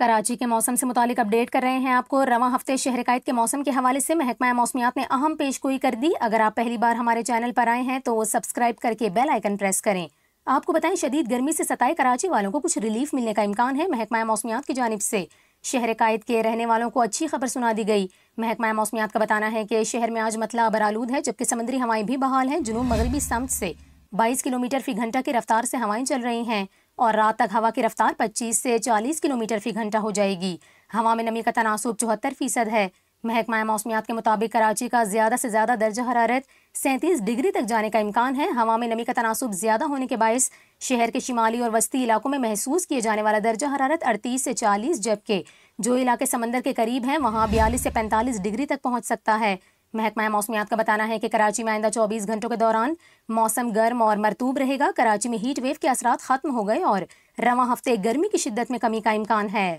कराची के मौसम से मुतालिक अपडेट कर रहे हैं आपको रवा हफ्ते कैद के मौसम के हवाले से महकमा मौसमियात ने अहम पेशगोई कर दी अगर आप पहली बार हमारे चैनल पर आए हैं तो सब्सक्राइब करके बेल आइकन प्रेस करें आपको बताएं शदीद गर्मी से सताए कराची वालों को कुछ रिलीफ मिलने का इम्कान है महकमा मौसमियात की जानब से शहर कैद के रहने वालों को अच्छी खबर सुना दी गई महकमा मौसमियात का बताना है कि शहर में आज मतला बरालूद है जबकि समंदरी हवाएं भी बहाल हैं जुनूब मगरबी समत से 22 किलोमीटर फी घंटा की रफ्तार से हवाएं चल रही हैं और रात तक हवा की रफ्तार 25 से 40 किलोमीटर फी घंटा हो जाएगी हवा में नमी का तनासब चौहत्तर फीसद है महकमा मौसमियात के मुताबिक कराची का ज़्यादा से ज़्यादा दर्जा हरारत सैंतीस डिग्री तक जाने का इम्कान है हवा में नमी का तनासब ज़्यादा होने के बायस शहर के शिमाली और वस्ती इलाकों में महसूस किए जाने वाला दर्जा हरारत अड़तीस से चालीस जबकि जो इलाके समंदर के करीब हैं वहाँ बयालीस से पैंतालीस डिग्री तक पहुँच सकता है महकमा मौसमियात का बताना है कि कराची में आइंदा 24 घंटों के दौरान मौसम गर्म और मरतूब रहेगा कराची में हीट वेव के असरा खत्म हो गए और रवा हफ्ते गर्मी की शिद्दत में कमी का इम्कान है